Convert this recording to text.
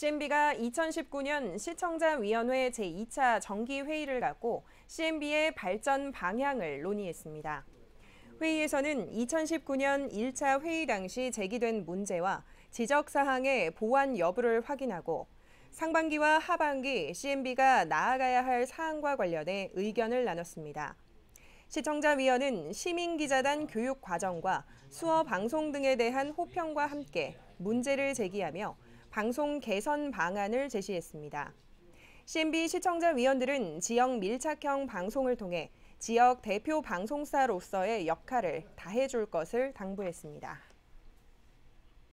CMB가 2019년 시청자위원회 제2차 정기회의를 갖고 CMB의 발전 방향을 논의했습니다. 회의에서는 2019년 1차 회의 당시 제기된 문제와 지적사항의 보완 여부를 확인하고 상반기와 하반기 CMB가 나아가야 할 사항과 관련해 의견을 나눴습니다. 시청자위원은 시민기자단 교육 과정과 수어 방송 등에 대한 호평과 함께 문제를 제기하며 방송 개선 방안을 제시했습니다. CMB 시청자 위원들은 지역 밀착형 방송을 통해 지역 대표 방송사로서의 역할을 다해줄 것을 당부했습니다.